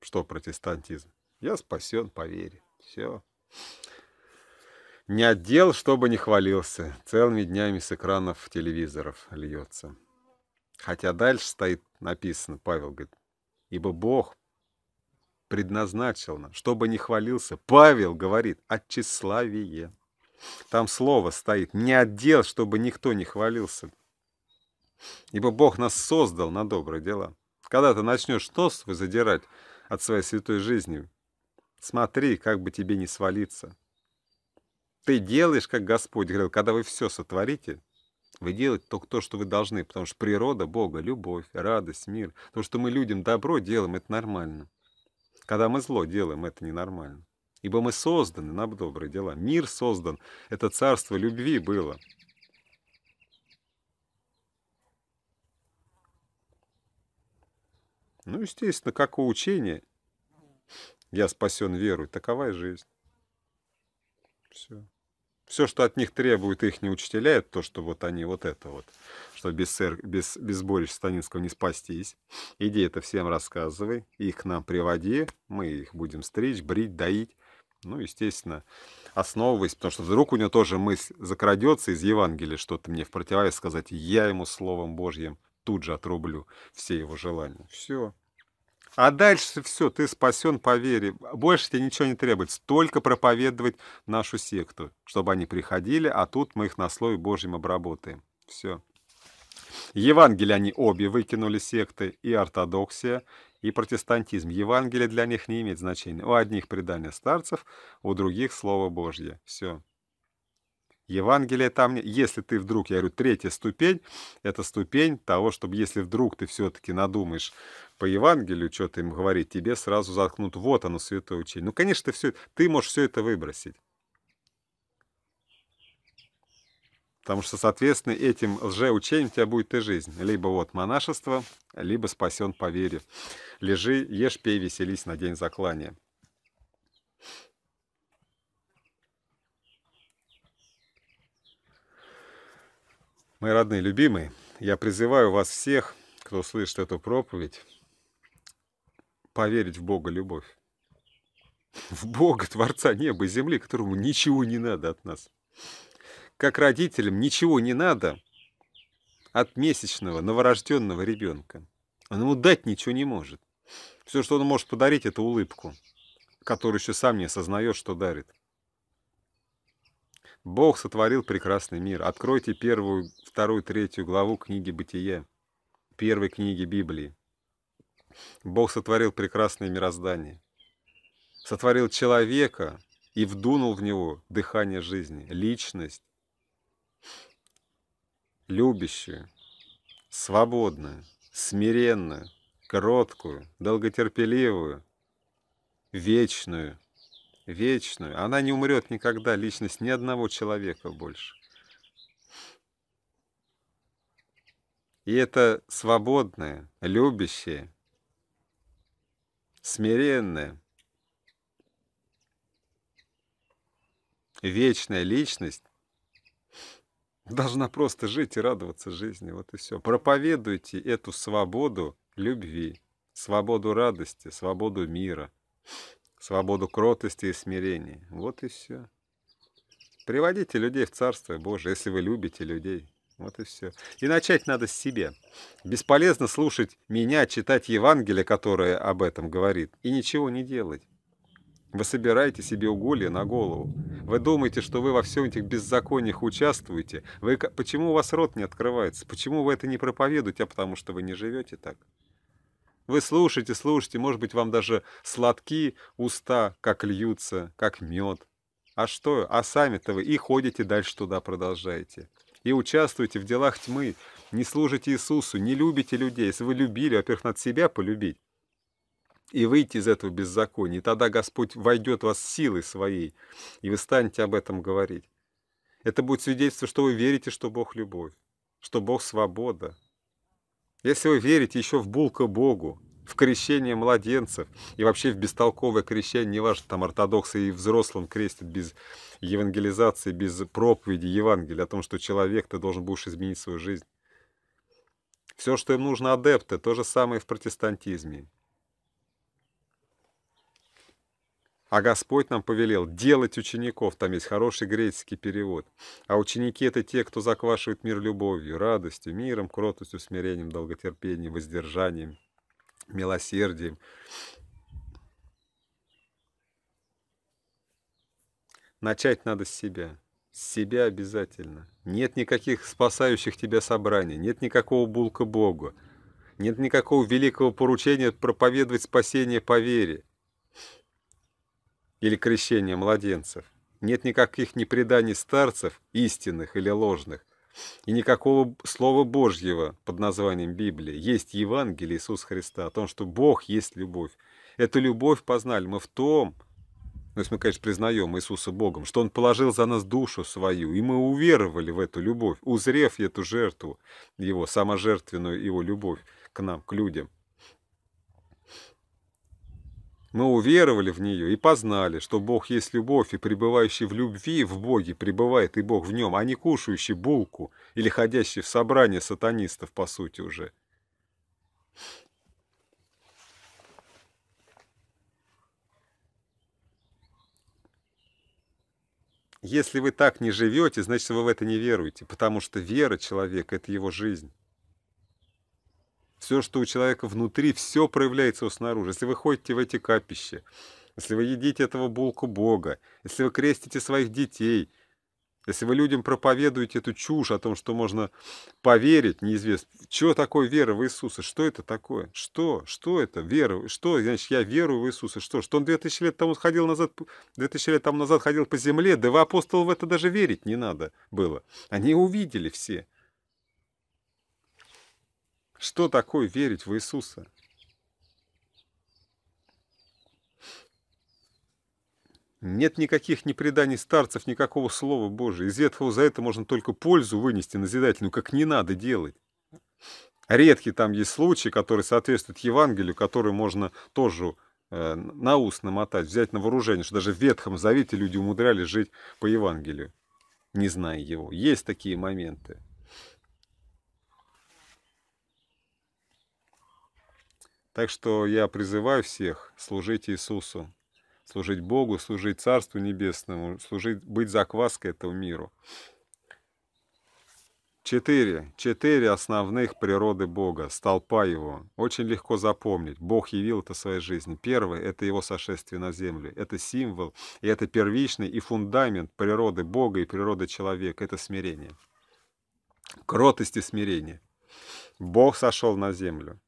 что протестантизм. Я спасен по вере. Все. Не отдел, чтобы не хвалился. Целыми днями с экранов телевизоров льется. Хотя дальше стоит написано, Павел говорит, ибо Бог предназначил нам, чтобы не хвалился. Павел говорит о тщеславие. Там слово стоит, не отдел, чтобы никто не хвалился. Ибо Бог нас создал на добрые дела. Когда ты начнешь нос задирать от своей святой жизни, смотри, как бы тебе не свалиться. Ты делаешь, как Господь говорил, когда вы все сотворите, вы делаете только то, что вы должны, потому что природа Бога, любовь, радость, мир. То, что мы людям добро делаем, это нормально. Когда мы зло делаем, это ненормально. Ибо мы созданы на добрые дела. Мир создан. Это царство любви было. Ну, естественно, как у учения, я спасен верой, такова и жизнь. Все. Все, что от них требуют их не учителя, это то, что вот они вот это вот, что без, цер... без, без сборища Станинского не спастись. Иди это всем рассказывай, их к нам приводи, мы их будем стричь, брить, доить. Ну, естественно, основываясь, потому что вдруг у него тоже мысль закрадется из Евангелия, что-то мне в противовес сказать, я ему Словом Божьим тут же отрублю все его желания. Все, а дальше все, ты спасен по вере. Больше тебе ничего не требуется, только проповедовать нашу секту, чтобы они приходили, а тут мы их на слое Божьем обработаем. Все. Евангелие они обе выкинули секты, и ортодоксия, и протестантизм. Евангелие для них не имеет значения. У одних предание старцев, у других Слово Божье. Все. Евангелие там, если ты вдруг, я говорю, третья ступень, это ступень того, чтобы если вдруг ты все-таки надумаешь по Евангелию что-то им говорить, тебе сразу заткнут, вот оно, святое учение. Ну, конечно, ты, все, ты можешь все это выбросить. Потому что, соответственно, этим лжеучением у тебя будет и жизнь. Либо вот монашество, либо спасен по вере. Лежи, ешь, пей, веселись на день заклания. Мои родные, любимые, я призываю вас всех, кто слышит эту проповедь, поверить в Бога любовь. В Бога, Творца неба и земли, которому ничего не надо от нас. Как родителям ничего не надо от месячного новорожденного ребенка. Он ему дать ничего не может. Все, что он может подарить, это улыбку, которую еще сам не осознает, что дарит. Бог сотворил прекрасный мир. Откройте первую, вторую, третью главу книги Бытия, первой книги Библии. Бог сотворил прекрасное мироздание. Сотворил человека и вдунул в него дыхание жизни, личность, любящую, свободную, смиренную, кроткую, долготерпеливую, вечную – вечную. Она не умрет никогда, личность ни одного человека больше. И это свободное, любящее, смиренное, вечная личность должна просто жить и радоваться жизни. Вот и все. Проповедуйте эту свободу любви, свободу радости, свободу мира свободу кротости и смирения. Вот и все. Приводите людей в Царство Божие, если вы любите людей. Вот и все. И начать надо с себя. Бесполезно слушать меня, читать Евангелие, которое об этом говорит, и ничего не делать. Вы собираете себе уголье на голову. Вы думаете, что вы во всем этих беззакониях участвуете. Вы, почему у вас рот не открывается? Почему вы это не проповедуете? А потому что вы не живете так. Вы слушаете, слушаете, может быть, вам даже сладкие уста, как льются, как мед. А что, а сами-то вы и ходите дальше туда, продолжаете. И участвуете в делах тьмы, не служите Иисусу, не любите людей. Если вы любили, во-первых, надо себя полюбить и выйти из этого беззакония. И тогда Господь войдет в вас силой своей, и вы станете об этом говорить. Это будет свидетельство, что вы верите, что Бог любовь, что Бог свобода, если вы верите еще в Булка Богу, в крещение младенцев и вообще в бестолковое крещение, неважно, там ортодоксы и взрослым крестят без евангелизации, без проповеди Евангелия о том, что человек, ты должен будешь изменить свою жизнь. Все, что им нужно адепты, то же самое и в протестантизме. А Господь нам повелел делать учеников, там есть хороший греческий перевод. А ученики это те, кто заквашивает мир любовью, радостью, миром, кротостью, смирением, долготерпением, воздержанием, милосердием. Начать надо с себя. С себя обязательно. Нет никаких спасающих тебя собраний, нет никакого булка Богу, нет никакого великого поручения проповедовать спасение по вере или крещения младенцев. Нет никаких ни преданий старцев, истинных или ложных, и никакого Слова Божьего под названием Библия. Есть Евангелие Иисуса Христа о том, что Бог есть любовь. Эту любовь познали мы в том, то есть мы, конечно, признаем Иисуса Богом, что Он положил за нас душу свою, и мы уверовали в эту любовь, узрев эту жертву Его, саможертвенную Его любовь к нам, к людям – мы уверовали в нее и познали, что Бог есть любовь, и пребывающий в любви в Боге пребывает и Бог в нем, а не кушающий булку или ходящий в собрание сатанистов, по сути, уже. Если вы так не живете, значит, вы в это не веруете, потому что вера человека – это его жизнь все, что у человека внутри, все проявляется снаружи. Если вы ходите в эти капища, если вы едите этого булку Бога, если вы крестите своих детей, если вы людям проповедуете эту чушь о том, что можно поверить, неизвестно, что такое вера в Иисуса, что это такое, что, что это, вера, что, значит, я верую в Иисуса, что, что он 2000 лет тому ходил назад, 2000 лет тому назад ходил по земле, да вы апостолов в это даже верить не надо было, они увидели все. Что такое верить в Иисуса? Нет никаких ни преданий старцев, никакого слова Божия. Из этого за это можно только пользу вынести назидательную, как не надо делать. Редкие там есть случаи, которые соответствуют Евангелию, которые можно тоже э, на ус намотать, взять на вооружение, что даже в Ветхом Завете люди умудрялись жить по Евангелию, не зная его. Есть такие моменты. Так что я призываю всех служить Иисусу, служить Богу, служить Царству Небесному, служить, быть закваской этому миру. Четыре. Четыре основных природы Бога, столпа Его. Очень легко запомнить. Бог явил это в своей жизни. Первое – это Его сошествие на землю. Это символ, и это первичный и фундамент природы Бога и природы человека. Это смирение. Кротость и смирение. Бог сошел на землю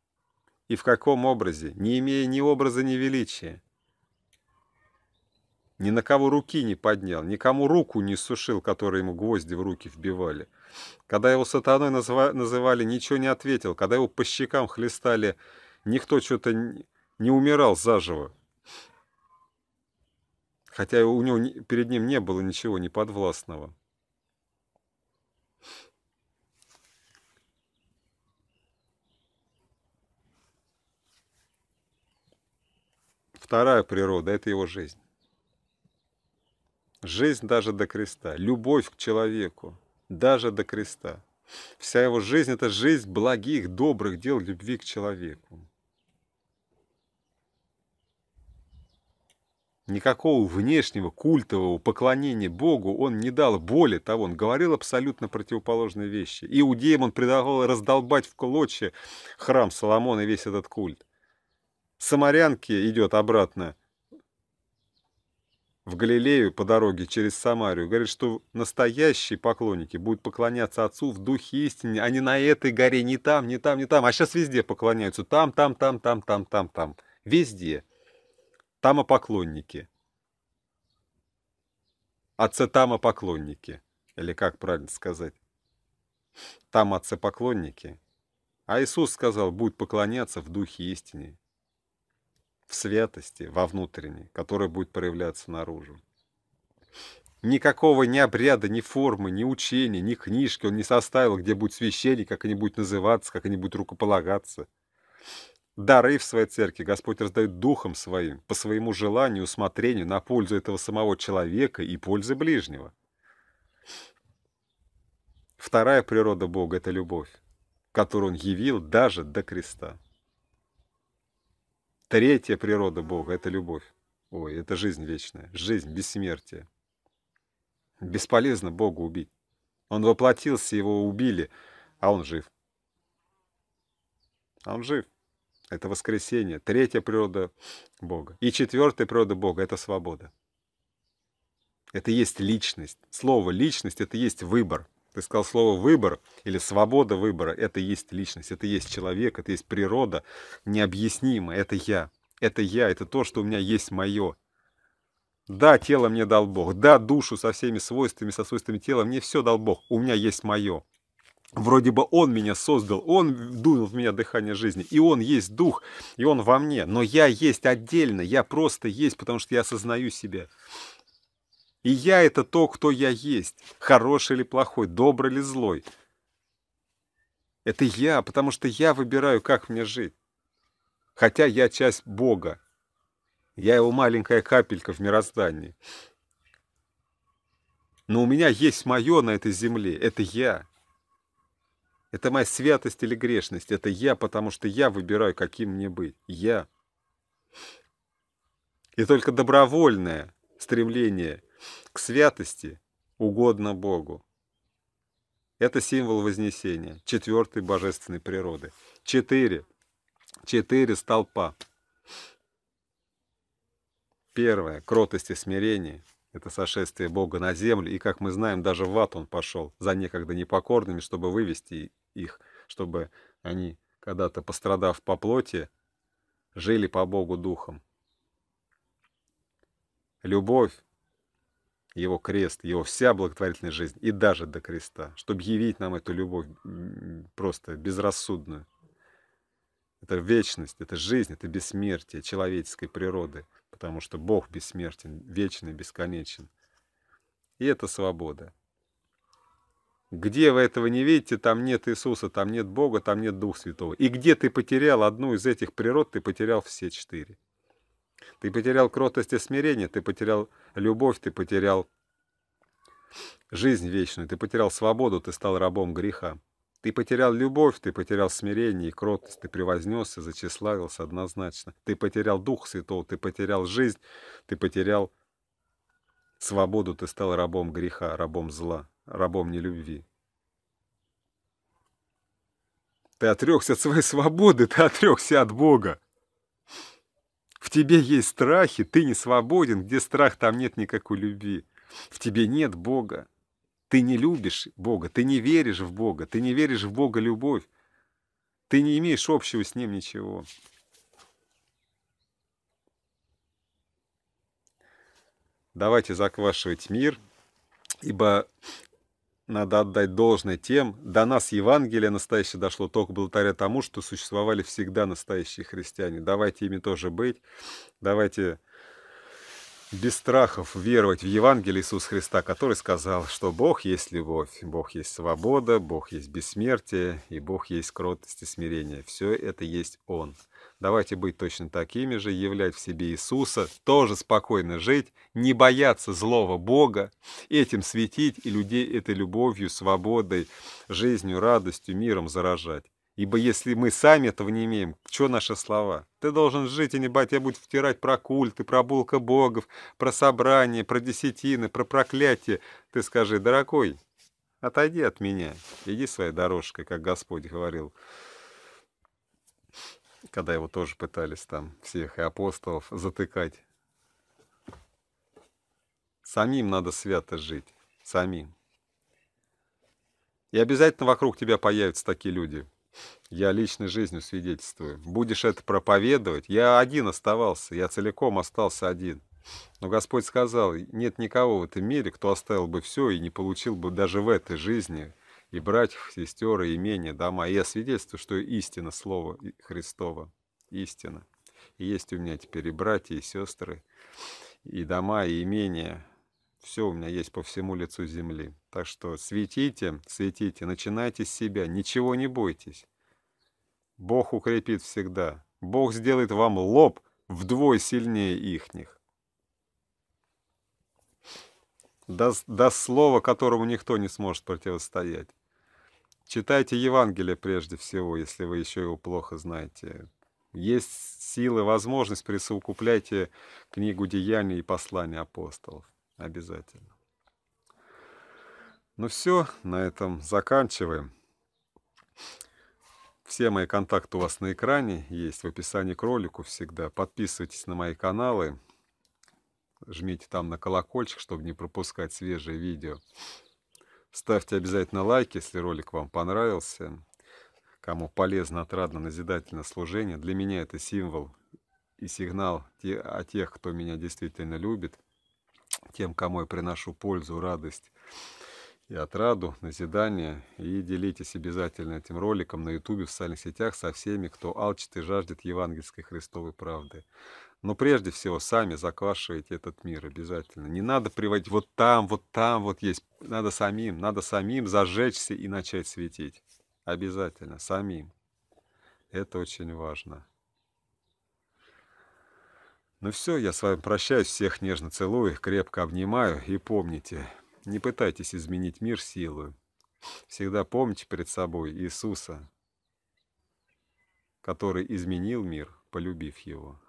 и в каком образе, не имея ни образа, ни величия. Ни на кого руки не поднял, никому руку не сушил, которые ему гвозди в руки вбивали. Когда его сатаной называли, ничего не ответил. Когда его по щекам хлестали, никто что-то не умирал заживо. Хотя у него, перед ним не было ничего неподвластного. вторая природа – это его жизнь. Жизнь даже до креста, любовь к человеку, даже до креста. Вся его жизнь – это жизнь благих, добрых дел, любви к человеку. Никакого внешнего культового поклонения Богу он не дал. Более того, он говорил абсолютно противоположные вещи. Иудеям он предлагал раздолбать в клочья храм Соломона и весь этот культ. Самарянке идет обратно в Галилею по дороге через Самарию. Говорит, что настоящие поклонники будут поклоняться Отцу в Духе истины, а не на этой горе, не там, не там, не там. А сейчас везде поклоняются. Там, там, там, там, там, там, там. Везде. Там и поклонники. Отце там и поклонники. Или как правильно сказать? Там отцы поклонники. А Иисус сказал, будет поклоняться в Духе истины в святости, во внутренней, которая будет проявляться наружу. Никакого ни обряда, ни формы, ни учения, ни книжки он не составил, где будет священник, как они будут называться, как они будут рукополагаться. Дары в своей церкви Господь раздает духом своим, по своему желанию, усмотрению, на пользу этого самого человека и пользы ближнего. Вторая природа Бога — это любовь, которую Он явил даже до креста третья природа Бога – это любовь. Ой, это жизнь вечная, жизнь, бессмертие. Бесполезно Бога убить. Он воплотился, его убили, а он жив. А он жив. Это воскресение. Третья природа Бога. И четвертая природа Бога – это свобода. Это есть личность. Слово «личность» — это есть выбор. Ты сказал слово «выбор» или «свобода выбора». Это есть личность, это есть человек, это есть природа необъяснимо. Это я. Это я, это то, что у меня есть мое. Да, тело мне дал Бог. Да, душу со всеми свойствами, со свойствами тела мне все дал Бог. У меня есть мое. Вроде бы Он меня создал, Он дунул в меня дыхание жизни, и Он есть Дух, и Он во мне. Но я есть отдельно, я просто есть, потому что я осознаю себя. И я — это то, кто я есть, хороший или плохой, добрый или злой. Это я, потому что я выбираю, как мне жить. Хотя я часть Бога. Я его маленькая капелька в мироздании. Но у меня есть мое на этой земле. Это я. Это моя святость или грешность. Это я, потому что я выбираю, каким мне быть. Я. И только добровольное стремление к святости угодно Богу. Это символ Вознесения, четвертой божественной природы. Четыре. Четыре столпа. Первое. Кротость и смирение. Это сошествие Бога на землю. И, как мы знаем, даже в ад он пошел за некогда непокорными, чтобы вывести их, чтобы они, когда-то пострадав по плоти, жили по Богу духом. Любовь его крест, его вся благотворительная жизнь и даже до креста, чтобы явить нам эту любовь просто безрассудную. Это вечность, это жизнь, это бессмертие человеческой природы, потому что Бог бессмертен, вечный, бесконечен. И это свобода. Где вы этого не видите, там нет Иисуса, там нет Бога, там нет Духа Святого. И где ты потерял одну из этих природ, ты потерял все четыре. Ты потерял кротость и смирение, ты потерял любовь, ты потерял жизнь вечную, ты потерял свободу, ты стал рабом греха. Ты потерял любовь, ты потерял смирение и кротость, ты превознесся, зачеславился однозначно. Ты потерял Дух Святого, ты потерял жизнь, ты потерял свободу, ты стал рабом греха, рабом зла, рабом нелюбви. Ты отрекся от своей свободы, ты отрекся от Бога. В тебе есть страхи, ты не свободен, где страх, там нет никакой любви. В тебе нет Бога. Ты не любишь Бога, ты не веришь в Бога, ты не веришь в Бога любовь. Ты не имеешь общего с Ним ничего. Давайте заквашивать мир, ибо надо отдать должное тем, до нас Евангелие настоящее дошло только благодаря тому, что существовали всегда настоящие христиане. Давайте ими тоже быть, давайте без страхов веровать в Евангелие Иисуса Христа, который сказал, что Бог есть любовь, Бог есть свобода, Бог есть бессмертие и Бог есть кротость и смирение. Все это есть Он. Давайте быть точно такими же, являть в себе Иисуса, тоже спокойно жить, не бояться злого Бога, этим светить и людей этой любовью, свободой, жизнью, радостью, миром заражать. Ибо если мы сами этого не имеем, что наши слова? Ты должен жить, и не батя будет втирать про культы, про булка богов, про собрания, про десятины, про проклятие. Ты скажи, дорогой, отойди от меня, иди своей дорожкой, как Господь говорил когда его тоже пытались там всех и апостолов затыкать. Самим надо свято жить, самим. И обязательно вокруг тебя появятся такие люди. Я личной жизнью свидетельствую. Будешь это проповедовать. Я один оставался, я целиком остался один. Но Господь сказал, нет никого в этом мире, кто оставил бы все и не получил бы даже в этой жизни и братьев, сестер, и имения, дома. И я свидетельствую, что истина Слова Христова, истина. И есть у меня теперь и братья, и сестры, и дома, и имения. Все у меня есть по всему лицу земли. Так что светите, светите, начинайте с себя, ничего не бойтесь. Бог укрепит всегда. Бог сделает вам лоб вдвое сильнее ихних. Даст, даст слово, которому никто не сможет противостоять. Читайте Евангелие прежде всего, если вы еще его плохо знаете. Есть силы, возможность, присоукупляйте книгу «Деяний» и послания апостолов». Обязательно. Ну все, на этом заканчиваем. Все мои контакты у вас на экране, есть в описании к ролику всегда. Подписывайтесь на мои каналы, жмите там на колокольчик, чтобы не пропускать свежие видео. Ставьте обязательно лайк, если ролик вам понравился. Кому полезно, отрадно, назидательно служение. Для меня это символ и сигнал о тех, кто меня действительно любит. Тем, кому я приношу пользу, радость и отраду, назидание. И делитесь обязательно этим роликом на YouTube, в социальных сетях со всеми, кто алчит и жаждет евангельской Христовой правды. Но прежде всего сами заквашивайте этот мир обязательно. Не надо приводить вот там, вот там, вот есть. Надо самим, надо самим зажечься и начать светить. Обязательно, самим. Это очень важно. Ну все, я с вами прощаюсь, всех нежно целую, крепко обнимаю. И помните, не пытайтесь изменить мир силой Всегда помните перед собой Иисуса, который изменил мир, полюбив его.